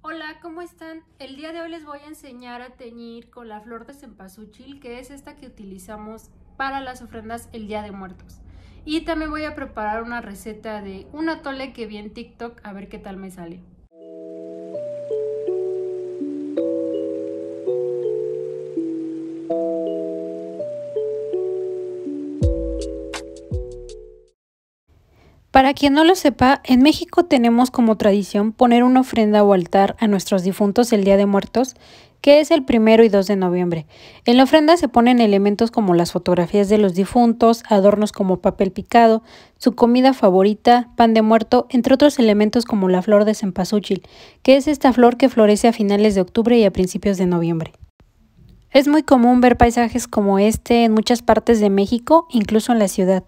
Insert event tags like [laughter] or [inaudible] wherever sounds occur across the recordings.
Hola, ¿cómo están? El día de hoy les voy a enseñar a teñir con la flor de cempasúchil, que es esta que utilizamos para las ofrendas el Día de Muertos. Y también voy a preparar una receta de un atole que vi en TikTok, a ver qué tal me sale. Para quien no lo sepa, en México tenemos como tradición poner una ofrenda o altar a nuestros difuntos el Día de Muertos, que es el primero y 2 de noviembre. En la ofrenda se ponen elementos como las fotografías de los difuntos, adornos como papel picado, su comida favorita, pan de muerto, entre otros elementos como la flor de cempasúchil, que es esta flor que florece a finales de octubre y a principios de noviembre. Es muy común ver paisajes como este en muchas partes de México, incluso en la ciudad.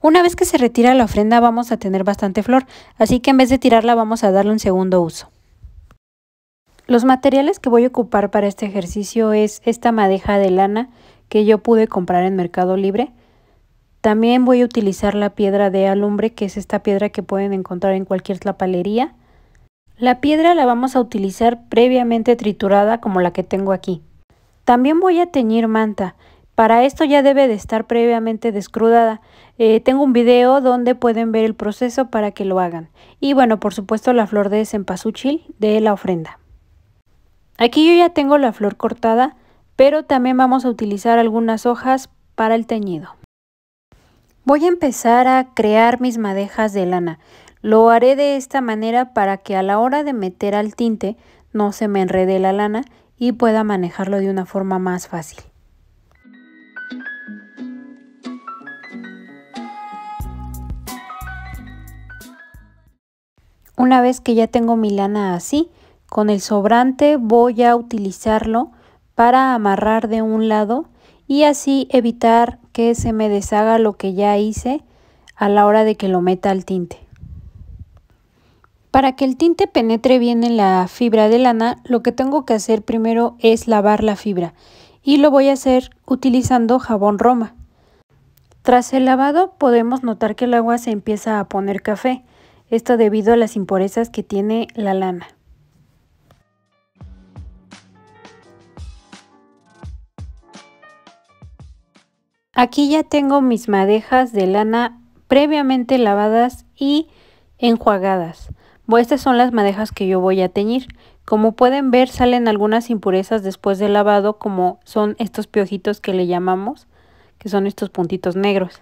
Una vez que se retira la ofrenda vamos a tener bastante flor, así que en vez de tirarla vamos a darle un segundo uso. Los materiales que voy a ocupar para este ejercicio es esta madeja de lana que yo pude comprar en Mercado Libre. También voy a utilizar la piedra de alumbre, que es esta piedra que pueden encontrar en cualquier tlapalería. La piedra la vamos a utilizar previamente triturada como la que tengo aquí. También voy a teñir manta. Para esto ya debe de estar previamente descrudada. Eh, tengo un video donde pueden ver el proceso para que lo hagan. Y bueno, por supuesto la flor de cempasúchil de la ofrenda. Aquí yo ya tengo la flor cortada, pero también vamos a utilizar algunas hojas para el teñido. Voy a empezar a crear mis madejas de lana. Lo haré de esta manera para que a la hora de meter al tinte no se me enrede la lana y pueda manejarlo de una forma más fácil. Una vez que ya tengo mi lana así, con el sobrante voy a utilizarlo para amarrar de un lado y así evitar que se me deshaga lo que ya hice a la hora de que lo meta al tinte. Para que el tinte penetre bien en la fibra de lana, lo que tengo que hacer primero es lavar la fibra y lo voy a hacer utilizando jabón Roma. Tras el lavado podemos notar que el agua se empieza a poner café esto debido a las impurezas que tiene la lana. Aquí ya tengo mis madejas de lana previamente lavadas y enjuagadas. estas son las madejas que yo voy a teñir. Como pueden ver salen algunas impurezas después del lavado como son estos piojitos que le llamamos, que son estos puntitos negros.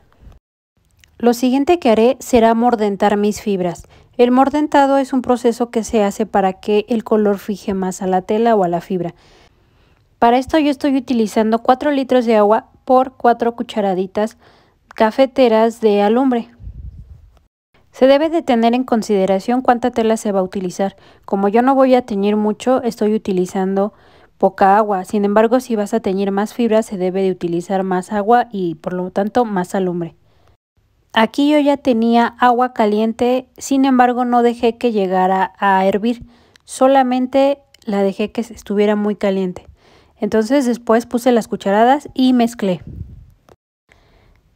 Lo siguiente que haré será mordentar mis fibras. El mordentado es un proceso que se hace para que el color fije más a la tela o a la fibra. Para esto yo estoy utilizando 4 litros de agua por 4 cucharaditas cafeteras de alumbre. Se debe de tener en consideración cuánta tela se va a utilizar. Como yo no voy a teñir mucho, estoy utilizando poca agua. Sin embargo, si vas a teñir más fibras, se debe de utilizar más agua y por lo tanto más alumbre. Aquí yo ya tenía agua caliente, sin embargo no dejé que llegara a hervir, solamente la dejé que estuviera muy caliente. Entonces después puse las cucharadas y mezclé.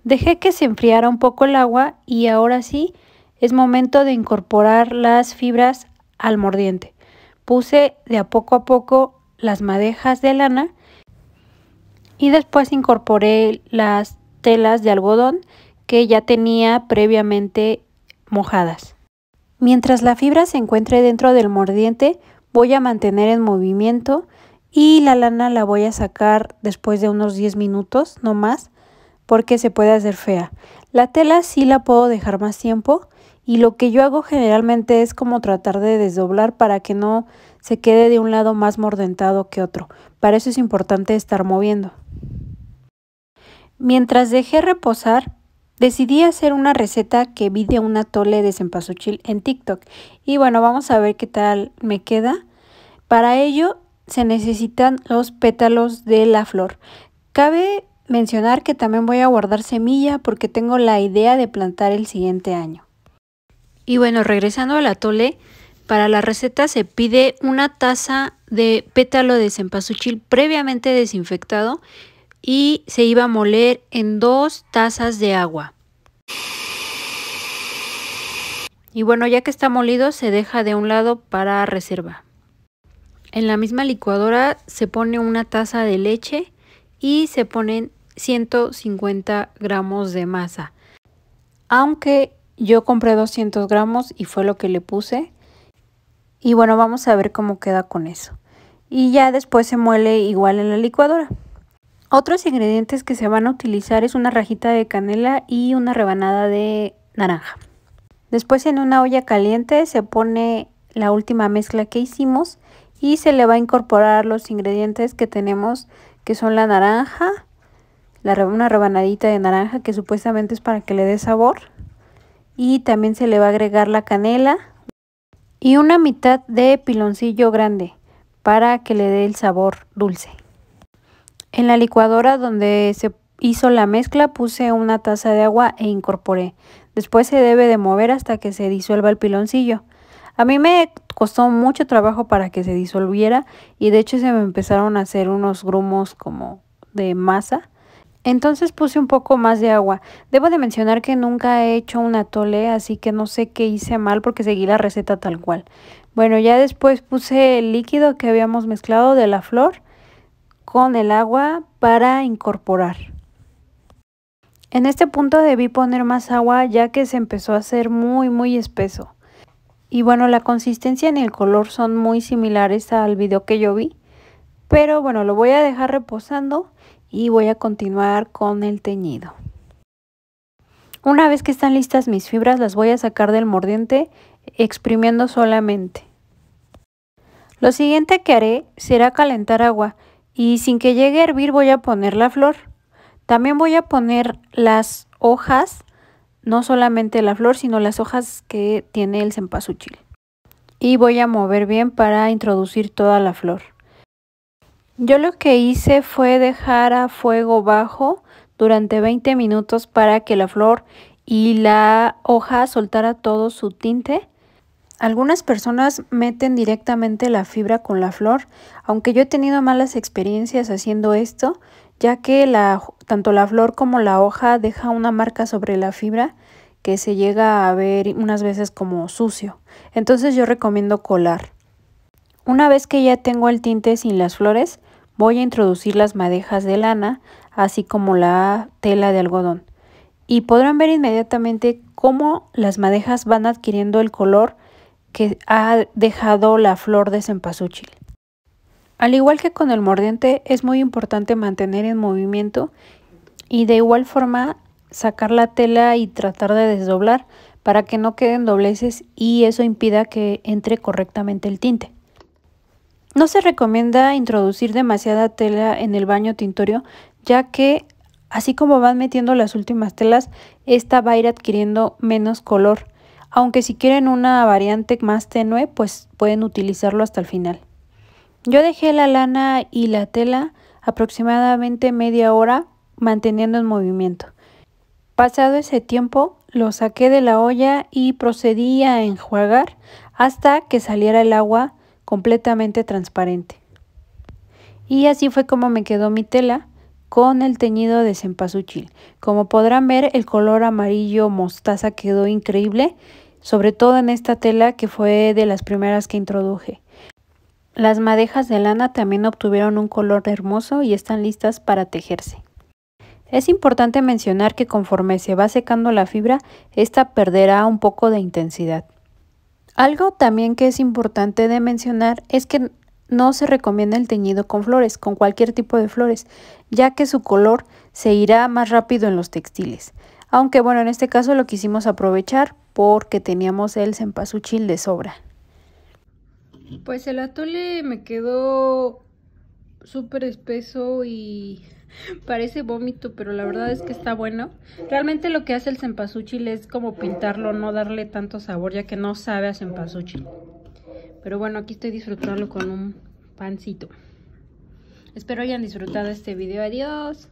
Dejé que se enfriara un poco el agua y ahora sí es momento de incorporar las fibras al mordiente. Puse de a poco a poco las madejas de lana y después incorporé las telas de algodón que ya tenía previamente mojadas. Mientras la fibra se encuentre dentro del mordiente, voy a mantener en movimiento y la lana la voy a sacar después de unos 10 minutos, no más, porque se puede hacer fea. La tela sí la puedo dejar más tiempo y lo que yo hago generalmente es como tratar de desdoblar para que no se quede de un lado más mordentado que otro. Para eso es importante estar moviendo. Mientras dejé reposar, Decidí hacer una receta que vi de un atole de cempasúchil en TikTok. Y bueno, vamos a ver qué tal me queda. Para ello se necesitan los pétalos de la flor. Cabe mencionar que también voy a guardar semilla porque tengo la idea de plantar el siguiente año. Y bueno, regresando a la tole, para la receta se pide una taza de pétalo de cempasúchil previamente desinfectado y se iba a moler en dos tazas de agua. Y bueno, ya que está molido, se deja de un lado para reserva. En la misma licuadora se pone una taza de leche y se ponen 150 gramos de masa. Aunque yo compré 200 gramos y fue lo que le puse. Y bueno, vamos a ver cómo queda con eso. Y ya después se muele igual en la licuadora. Otros ingredientes que se van a utilizar es una rajita de canela y una rebanada de naranja. Después en una olla caliente se pone la última mezcla que hicimos y se le va a incorporar los ingredientes que tenemos que son la naranja, una rebanadita de naranja que supuestamente es para que le dé sabor y también se le va a agregar la canela y una mitad de piloncillo grande para que le dé el sabor dulce. En la licuadora donde se hizo la mezcla puse una taza de agua e incorporé. Después se debe de mover hasta que se disuelva el piloncillo. A mí me costó mucho trabajo para que se disolviera y de hecho se me empezaron a hacer unos grumos como de masa. Entonces puse un poco más de agua. Debo de mencionar que nunca he hecho una atole, así que no sé qué hice mal porque seguí la receta tal cual. Bueno, ya después puse el líquido que habíamos mezclado de la flor con el agua para incorporar. En este punto debí poner más agua ya que se empezó a hacer muy muy espeso. Y bueno, la consistencia y el color son muy similares al video que yo vi. Pero bueno, lo voy a dejar reposando y voy a continuar con el teñido. Una vez que están listas mis fibras, las voy a sacar del mordiente exprimiendo solamente. Lo siguiente que haré será calentar agua y sin que llegue a hervir voy a poner la flor. También voy a poner las hojas, no solamente la flor, sino las hojas que tiene el cempasúchil. Y voy a mover bien para introducir toda la flor. Yo lo que hice fue dejar a fuego bajo durante 20 minutos para que la flor y la hoja soltara todo su tinte algunas personas meten directamente la fibra con la flor, aunque yo he tenido malas experiencias haciendo esto, ya que tanto la flor como la hoja deja una marca sobre la fibra que se llega a ver unas veces como sucio. Entonces yo recomiendo colar. Una vez que ya tengo el tinte sin las flores, voy a introducir las madejas de lana, así como la tela de algodón. Y podrán ver inmediatamente cómo las madejas van adquiriendo el color que ha dejado la flor de cempasúchil. Al igual que con el mordiente, es muy importante mantener en movimiento y de igual forma sacar la tela y tratar de desdoblar para que no queden dobleces y eso impida que entre correctamente el tinte. No se recomienda introducir demasiada tela en el baño tintorio ya que así como van metiendo las últimas telas, esta va a ir adquiriendo menos color aunque si quieren una variante más tenue, pues pueden utilizarlo hasta el final. Yo dejé la lana y la tela aproximadamente media hora manteniendo en movimiento. Pasado ese tiempo, lo saqué de la olla y procedí a enjuagar hasta que saliera el agua completamente transparente. Y así fue como me quedó mi tela con el teñido de cempasúchil. Como podrán ver, el color amarillo mostaza quedó increíble, sobre todo en esta tela que fue de las primeras que introduje. Las madejas de lana también obtuvieron un color hermoso y están listas para tejerse. Es importante mencionar que conforme se va secando la fibra, esta perderá un poco de intensidad. Algo también que es importante de mencionar es que no se recomienda el teñido con flores, con cualquier tipo de flores, ya que su color se irá más rápido en los textiles. Aunque bueno, en este caso lo quisimos aprovechar porque teníamos el cempasúchil de sobra. Pues el atole me quedó súper espeso y [laughs] parece vómito, pero la verdad es que está bueno. Realmente lo que hace el cempasúchil es como pintarlo, no darle tanto sabor, ya que no sabe a cempasúchil. Pero bueno, aquí estoy disfrutando con un pancito. Espero hayan disfrutado este video. Adiós.